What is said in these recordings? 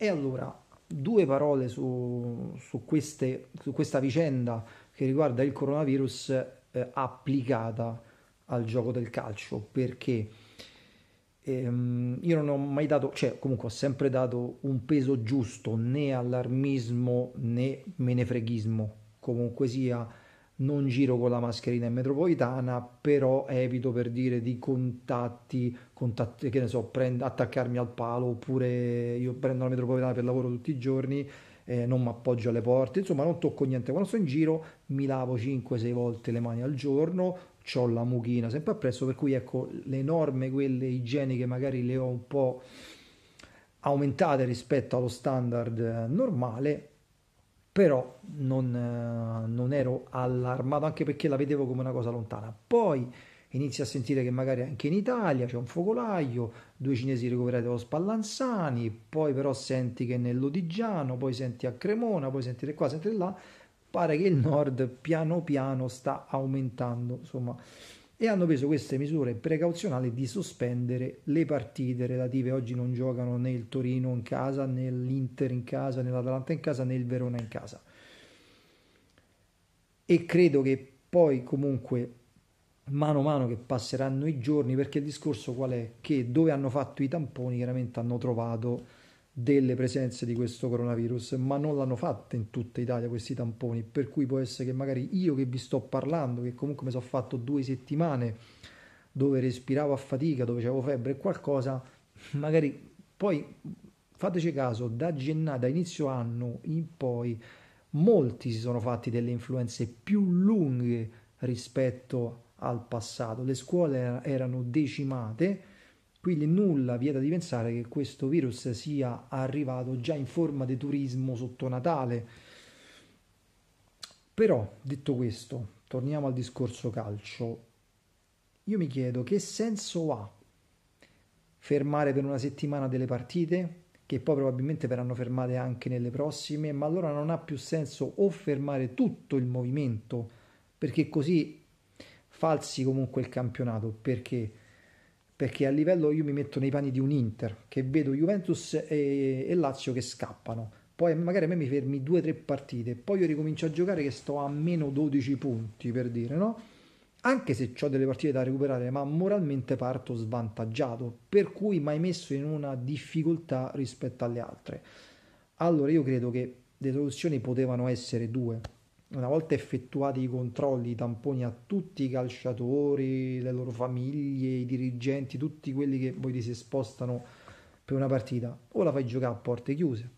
E allora, due parole su, su, queste, su questa vicenda che riguarda il coronavirus eh, applicata al gioco del calcio, perché ehm, io non ho mai dato, cioè comunque ho sempre dato un peso giusto né allarmismo né menefreghismo, comunque sia non giro con la mascherina in metropolitana, però evito per dire di contatti, contatti che ne so, prend- attaccarmi al palo oppure io prendo la metropolitana per lavoro tutti i giorni, eh, non mi appoggio alle porte, insomma non tocco niente. Quando sono in giro mi lavo 5-6 volte le mani al giorno, ho la mucchina sempre appresso, per cui ecco le norme, quelle igieniche magari le ho un po' aumentate rispetto allo standard eh, normale, però non, eh, non, ero allarmato anche perché la vedevo come una cosa lontana. Poi inizio a sentire che magari anche in Italia c'è un focolaio, due cinesi ricoverati allo Spallanzani, poi però senti che nel Lodigiano, poi senti a Cremona, poi senti qua, senti là, pare che il nord piano piano sta aumentando, insomma, e hanno preso queste misure precauzionali di sospendere le partite relative. Oggi non giocano né il Torino in casa, né l'Inter in casa, né l'Atalanta in casa, né il Verona in casa. E credo che poi comunque mano a mano che passeranno i giorni, perché il discorso qual è? Che dove hanno fatto i tamponi chiaramente hanno trovato delle presenze di questo coronavirus, ma non l'hanno fatta in tutta Italia questi tamponi, per cui può essere che magari io che vi sto parlando, che comunque mi sono fatto due settimane dove respiravo a fatica, dove avevo febbre e qualcosa, magari poi fateci caso, da gennaio, da inizio anno in poi, molti si sono fatti delle influenze più lunghe rispetto al passato, le scuole erano decimate, quindi nulla vieta di pensare che questo virus sia arrivato già in forma di turismo sotto Natale. Però, detto questo, torniamo al discorso calcio. Io mi chiedo che senso ha fermare per una settimana delle partite, che poi probabilmente verranno fermate anche nelle prossime, ma allora non ha più senso o fermare tutto il movimento, perché così falsi comunque il campionato, perché perché a livello io mi metto nei panni di un Inter che vedo Juventus e, e Lazio che scappano poi magari a me mi fermi due o tre partite poi io ricomincio a giocare che sto a meno 12 punti per dire no? anche se ho delle partite da recuperare, ma moralmente parto svantaggiato, per cui mai messo in una difficoltà rispetto alle altre. Allora io credo che le soluzioni potevano essere due una volta effettuati i controlli, i tamponi a tutti i calciatori, le loro famiglie, i dirigenti, tutti quelli che poi si spostano per una partita, o la fai giocare a porte chiuse,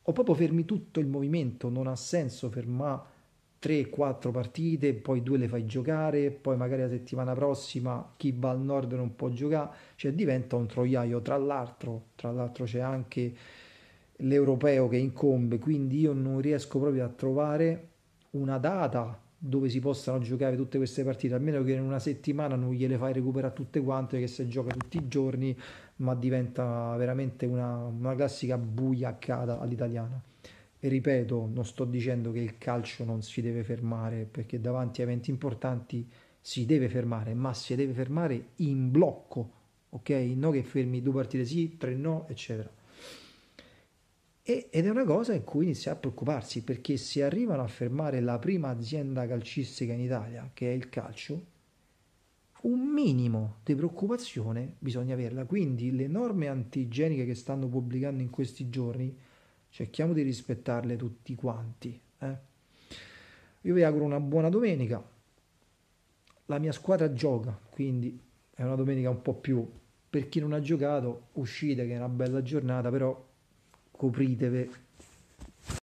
o proprio fermi tutto il movimento, non ha senso fermare 3-4 partite, poi due le fai giocare, poi magari la settimana prossima chi va al nord non può giocare, cioè diventa un troiaio. Tra l'altro, tra l'altro c'è anche l'europeo che incombe, quindi io non riesco proprio a trovare una data dove si possano giocare tutte queste partite, almeno che in una settimana non gliele fai recuperare tutte quante, che se gioca tutti i giorni, ma diventa veramente una, una classica buiaccata all'italiana. E ripeto, non sto dicendo che il calcio non si deve fermare, perché davanti a eventi importanti si deve fermare, ma si deve fermare in blocco, ok? Non che fermi due partite sì, tre no, eccetera ed è una cosa in cui inizia a preoccuparsi perché se arrivano a fermare la prima azienda calcistica in Italia, che è il calcio, un minimo di preoccupazione bisogna averla. Quindi le norme antigeniche che stanno pubblicando in questi giorni cerchiamo di rispettarle tutti quanti. Eh? Io vi auguro una buona domenica. La mia squadra gioca, quindi è una domenica un po' più. Per chi non ha giocato, uscite che è una bella giornata, però copritevi